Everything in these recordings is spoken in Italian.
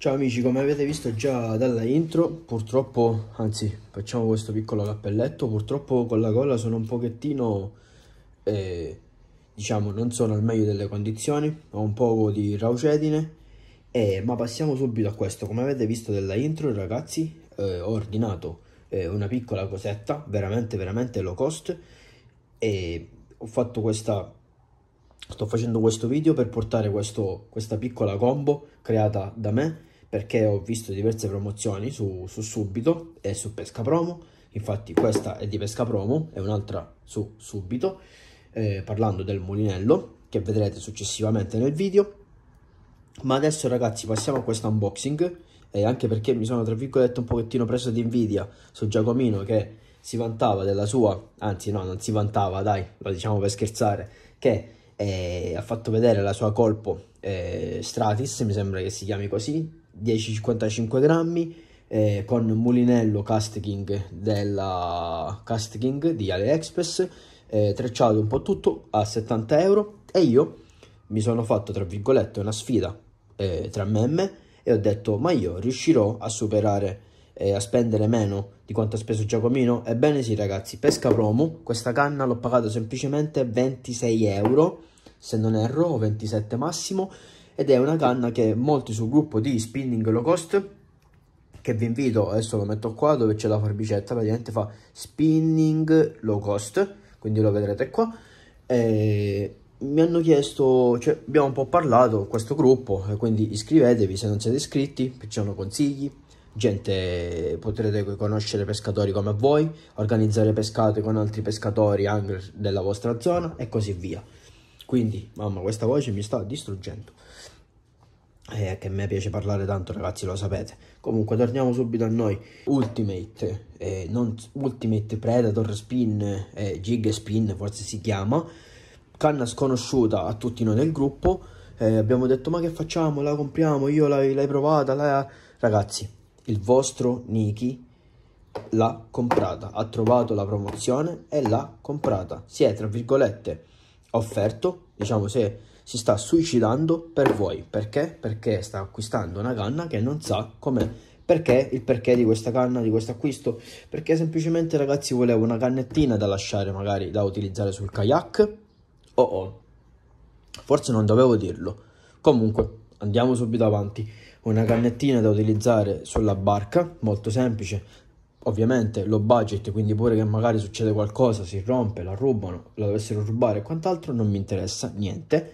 Ciao amici, come avete visto già dalla intro, purtroppo, anzi facciamo questo piccolo cappelletto, purtroppo con la gola sono un pochettino, eh, diciamo, non sono al meglio delle condizioni, ho un po' di raucetine, eh, ma passiamo subito a questo, come avete visto dalla intro ragazzi, eh, ho ordinato eh, una piccola cosetta, veramente veramente low cost, e ho fatto questa sto facendo questo video per portare questo, questa piccola combo creata da me perché ho visto diverse promozioni su, su Subito e su Pesca Promo, infatti questa è di Pesca Promo e un'altra su Subito, eh, parlando del mulinello che vedrete successivamente nel video. Ma adesso ragazzi passiamo a questo unboxing e anche perché mi sono tra virgolette un pochettino preso di invidia su Giacomino che si vantava della sua, anzi no non si vantava dai, lo diciamo per scherzare, che eh, ha fatto vedere la sua colpo eh, Stratis, mi sembra che si chiami così, 10-55 grammi eh, con mulinello casting della casting di AliExpress eh, trecciato un po' tutto a 70 euro e io mi sono fatto tra virgolette una sfida eh, tra me e me e ho detto ma io riuscirò a superare eh, a spendere meno di quanto ha speso Giacomino? Ebbene sì ragazzi, pesca promo, questa canna l'ho pagata semplicemente 26 euro, se non erro, 27 massimo, ed è una canna che molti sul gruppo di spinning low cost che vi invito, adesso lo metto qua dove c'è la forbicetta, praticamente fa spinning low cost, quindi lo vedrete qua. E mi hanno chiesto, cioè abbiamo un po' parlato questo gruppo, quindi iscrivetevi se non siete iscritti, ci sono consigli, gente potrete conoscere pescatori come voi, organizzare pescate con altri pescatori anche della vostra zona e così via. Quindi, mamma, questa voce mi sta distruggendo. Eh, che a me piace parlare tanto, ragazzi, lo sapete. Comunque, torniamo subito a noi. Ultimate, eh, non, Ultimate Predator Spin, eh, Gig Spin, forse si chiama. Canna sconosciuta a tutti noi del gruppo. Eh, abbiamo detto, ma che facciamo? La compriamo? Io l'hai provata? La... Ragazzi, il vostro Niki l'ha comprata. Ha trovato la promozione e l'ha comprata. Si è, tra virgolette offerto, diciamo se si sta suicidando per voi. Perché? Perché sta acquistando una canna che non sa com'è. Perché? Il perché di questa canna, di questo acquisto? Perché semplicemente ragazzi volevo una cannettina da lasciare magari, da utilizzare sul kayak. Oh oh, forse non dovevo dirlo. Comunque, andiamo subito avanti. Una cannettina da utilizzare sulla barca, molto semplice, ovviamente lo budget, quindi pure che magari succede qualcosa, si rompe, la rubano, la dovessero rubare e quant'altro, non mi interessa niente.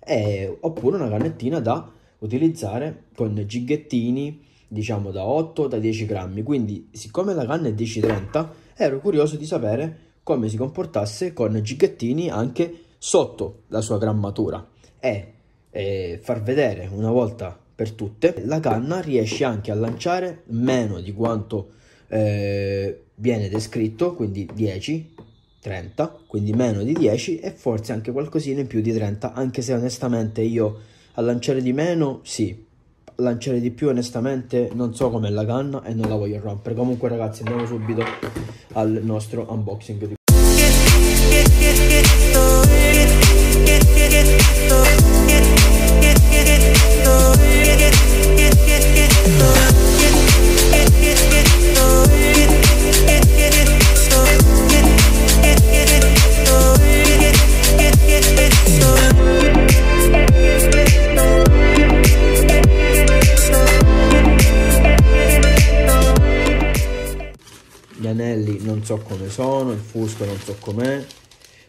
E, oppure una canettina da utilizzare con gighettini, diciamo da 8 da 10 grammi. Quindi, siccome la canna è 10-30, ero curioso di sapere come si comportasse con gighettini anche sotto la sua grammatura. E, e far vedere una volta per tutte, la canna riesce anche a lanciare meno di quanto eh, viene descritto, quindi 10, 30, quindi meno di 10 e forse anche qualcosina in più di 30, anche se onestamente io a lanciare di meno sì, lanciare di più onestamente non so com'è la canna e non la voglio rompere. Comunque ragazzi andiamo subito al nostro unboxing. gli anelli non so come sono, il fusto non so com'è.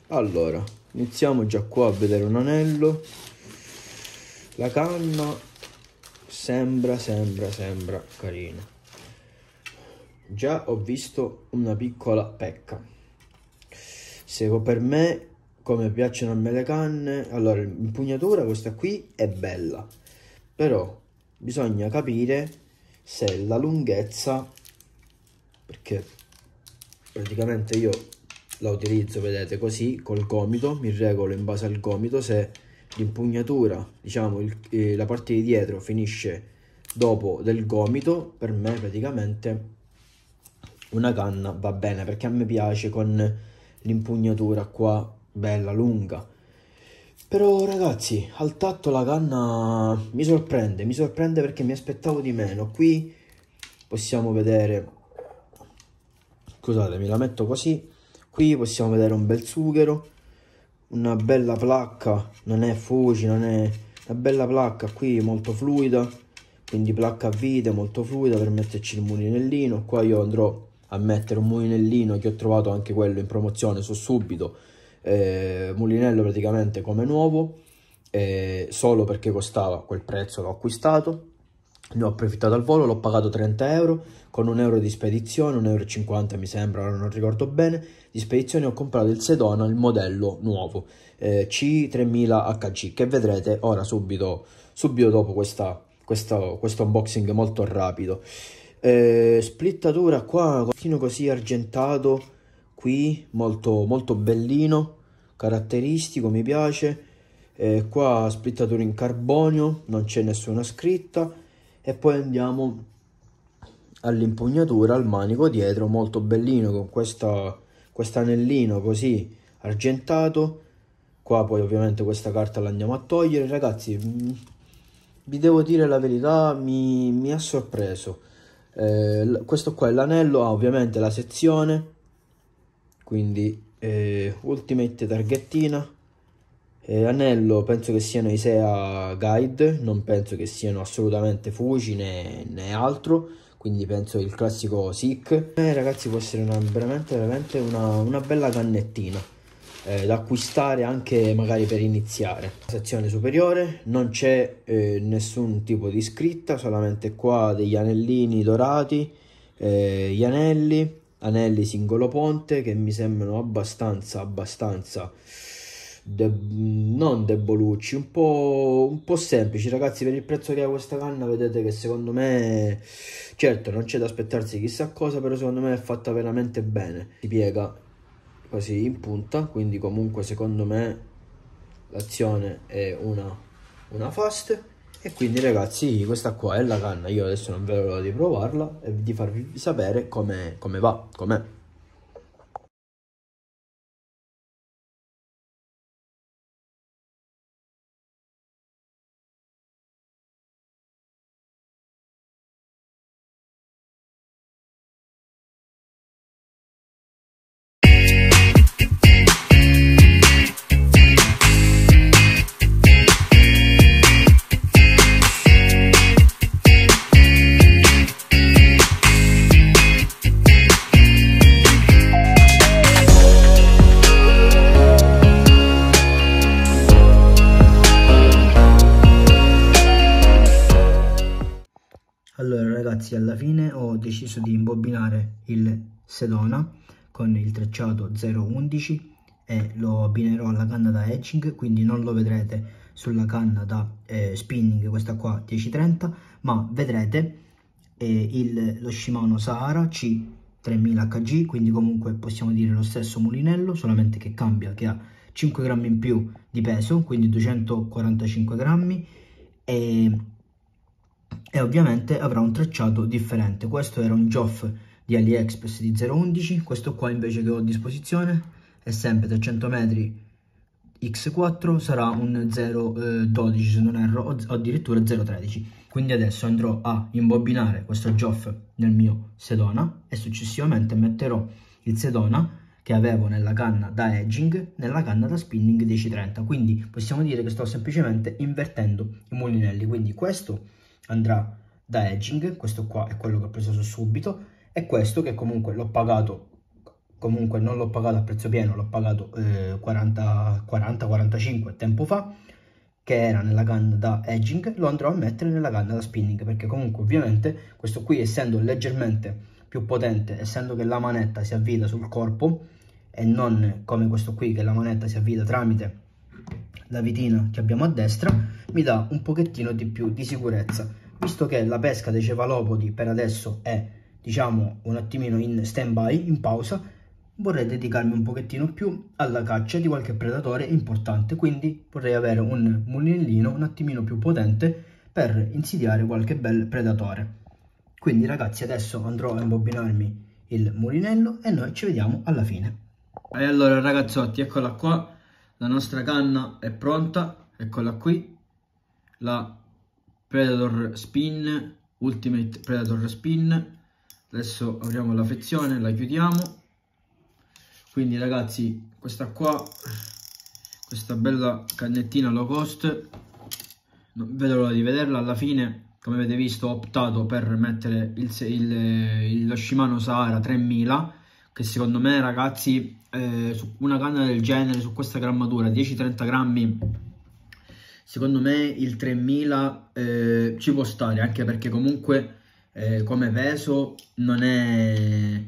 Allora, iniziamo già qua a vedere un anello. La canna sembra, sembra, sembra carina. Già ho visto una piccola pecca. Se per me, come piacciono a me le canne, allora l'impugnatura questa qui è bella. Però bisogna capire se la lunghezza perché praticamente io la utilizzo vedete così col gomito mi regolo in base al gomito se l'impugnatura diciamo il, eh, la parte di dietro finisce dopo del gomito per me praticamente una canna va bene perché a me piace con l'impugnatura qua bella lunga però ragazzi al tatto la canna mi sorprende mi sorprende perché mi aspettavo di meno qui possiamo vedere scusate mi la metto così qui possiamo vedere un bel sughero una bella placca non è fuci non è una bella placca qui molto fluida quindi placca a vite molto fluida per metterci il mulinellino qua io andrò a mettere un mulinellino che ho trovato anche quello in promozione su subito eh, mulinello praticamente come nuovo eh, solo perché costava quel prezzo l'ho acquistato ne ho approfittato al volo, l'ho pagato 30 euro con un euro di spedizione, 1,50 euro mi sembra, non ricordo bene, di spedizione ho comprato il Sedona, il modello nuovo eh, C3000HC che vedrete ora subito, subito dopo questa, questa, questo unboxing molto rapido. Eh, splittatura qua, continuo così argentato, qui molto, molto bellino, caratteristico, mi piace. Eh, qua splittatura in carbonio, non c'è nessuna scritta e poi andiamo all'impugnatura al manico dietro molto bellino con questo quest anellino così argentato qua poi ovviamente questa carta l'andiamo a togliere ragazzi mm, vi devo dire la verità mi, mi ha sorpreso eh, questo qua è l'anello ha ovviamente la sezione quindi eh, ultimate targhettina eh, Anello penso che siano Isea Guide, non penso che siano assolutamente Fuji né, né altro, quindi penso il classico SICK. Eh, ragazzi può essere una, veramente, veramente una, una bella cannettina eh, da acquistare anche magari per iniziare. Sezione superiore, non c'è eh, nessun tipo di scritta, solamente qua degli anellini dorati, eh, gli anelli, anelli singolo ponte che mi sembrano abbastanza, abbastanza de- non debolucci, un po', un po' semplici ragazzi per il prezzo che ha questa canna vedete che secondo me certo non c'è da aspettarsi chissà cosa però secondo me è fatta veramente bene si piega così in punta quindi comunque secondo me l'azione è una, una fast e quindi ragazzi questa qua è la canna io adesso non vedo l'ora di provarla e di farvi sapere come, va com'è il Sedona con il tracciato 011 e lo abbinerò alla canna da etching quindi non lo vedrete sulla canna da eh, spinning questa qua 1030 ma vedrete eh, il, lo Shimano Sahara C 3000 HG quindi comunque possiamo dire lo stesso mulinello solamente che cambia che ha 5 grammi in più di peso quindi 245 grammi e, e ovviamente avrà un tracciato differente questo era un Joff di AliExpress di 0.11, questo qua invece che ho a disposizione è sempre 300 metri x4 sarà un 0.12 se non erro o addirittura 0.13 quindi adesso andrò a imbobinare questo Joff nel mio Sedona e successivamente metterò il Sedona che avevo nella canna da edging nella canna da spinning 1030 quindi possiamo dire che sto semplicemente invertendo i mulinelli quindi questo andrà da edging questo qua è quello che ho preso subito e questo che comunque l'ho pagato comunque non l'ho pagato a prezzo pieno l'ho pagato eh, 40-45 tempo fa che era nella canna da edging lo andrò a mettere nella canna da spinning perché comunque ovviamente questo qui essendo leggermente più potente essendo che la manetta si avvita sul corpo e non come questo qui che la manetta si avvita tramite la vitina che abbiamo a destra mi dà un pochettino di più di sicurezza visto che la pesca dei cefalopodi per adesso è diciamo un attimino in stand by, in pausa, vorrei dedicarmi un pochettino più alla caccia di qualche predatore importante, quindi vorrei avere un mulinellino un attimino più potente per insidiare qualche bel predatore. Quindi ragazzi adesso andrò a imbobinarmi il mulinello e noi ci vediamo alla fine. E allora ragazzotti eccola qua, la nostra canna è pronta, eccola qui, la Predator Spin, Ultimate Predator Spin, adesso apriamo la fezione la chiudiamo quindi ragazzi questa qua questa bella cannettina low cost non vedo l'ora di vederla alla fine come avete visto ho optato per mettere il, il, il, lo Shimano Sahara 3000 che secondo me ragazzi eh, su una canna del genere su questa grammatura 10-30 grammi secondo me il 3000 eh, ci può stare anche perché comunque eh, come peso non è,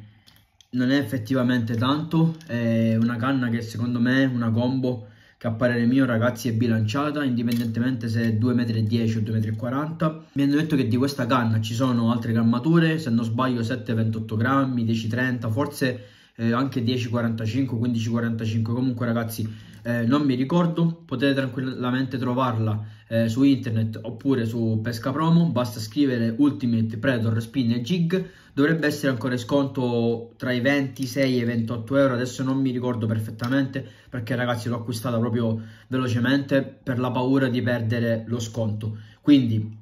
non è effettivamente tanto, è una canna che secondo me una combo che a parere mio ragazzi è bilanciata indipendentemente se è 2,10 m o 2,40 m mi hanno detto che di questa canna ci sono altre grammature se non sbaglio 7,28 grammi 10,30 forse eh, anche 10.45, 15.45, comunque ragazzi eh, non mi ricordo, potete tranquillamente trovarla eh, su internet oppure su Pesca Promo, basta scrivere Ultimate Predator Spin e Jig, dovrebbe essere ancora in sconto tra i 26 e i 28 euro, adesso non mi ricordo perfettamente perché ragazzi l'ho acquistata proprio velocemente per la paura di perdere lo sconto, quindi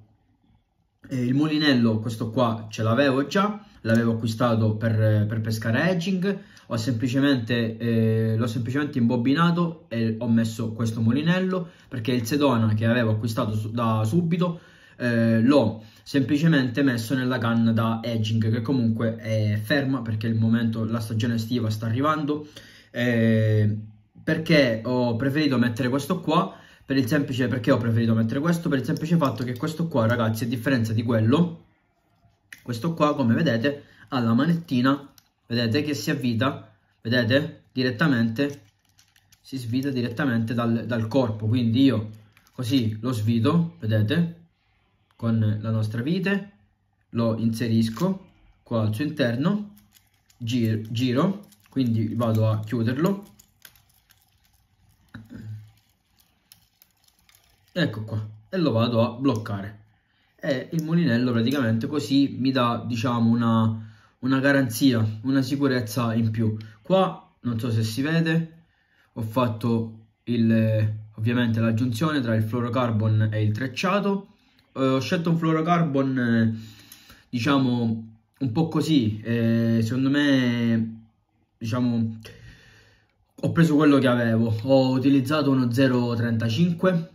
eh, il mulinello questo qua ce l'avevo già l'avevo acquistato per, per pescare edging, ho semplicemente, eh, l'ho semplicemente imbobinato e ho messo questo mulinello perché il Sedona che avevo acquistato su, da subito eh, l'ho semplicemente messo nella canna da edging che comunque è ferma perché il momento, la stagione estiva sta arrivando eh, perché ho preferito mettere questo qua per il semplice perché ho preferito mettere questo per il semplice fatto che questo qua ragazzi a differenza di quello questo qua, come vedete, ha la manettina, vedete, che si avvita, vedete, direttamente, si svita direttamente dal, dal corpo. Quindi io così lo svito, vedete, con la nostra vite, lo inserisco qua al suo interno, giro, giro quindi vado a chiuderlo ecco qua e lo vado a bloccare e il mulinello praticamente così mi dà diciamo una, una garanzia, una sicurezza in più. Qua non so se si vede, ho fatto il, ovviamente la giunzione tra il fluorocarbon e il trecciato, eh, ho scelto un fluorocarbon eh, diciamo un po' così, eh, secondo me diciamo ho preso quello che avevo, ho utilizzato uno 0,35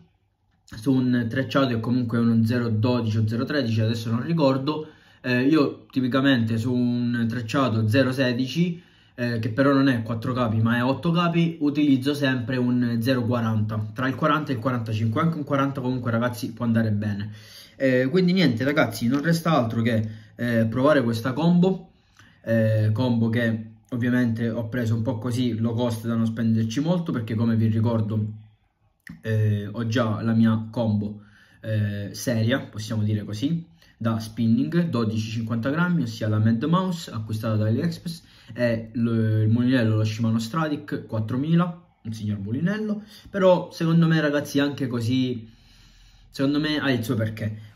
su un trecciato e comunque un 0.12 o 0.13 adesso non ricordo eh, io tipicamente su un trecciato 0.16 eh, che però non è 4 capi ma è 8 capi utilizzo sempre un 0.40 tra il 40 e il 45 anche un 40 comunque ragazzi può andare bene eh, quindi niente ragazzi non resta altro che eh, provare questa combo eh, combo che ovviamente ho preso un po' così low cost da non spenderci molto perché come vi ricordo eh, ho già la mia combo eh, seria, possiamo dire così, da spinning 12-50 grammi, ossia la Mad Mouse acquistata da AliExpress e il mulinello lo Shimano Stradic 4000, un signor mulinello, però secondo me ragazzi anche così secondo me ha il suo perché.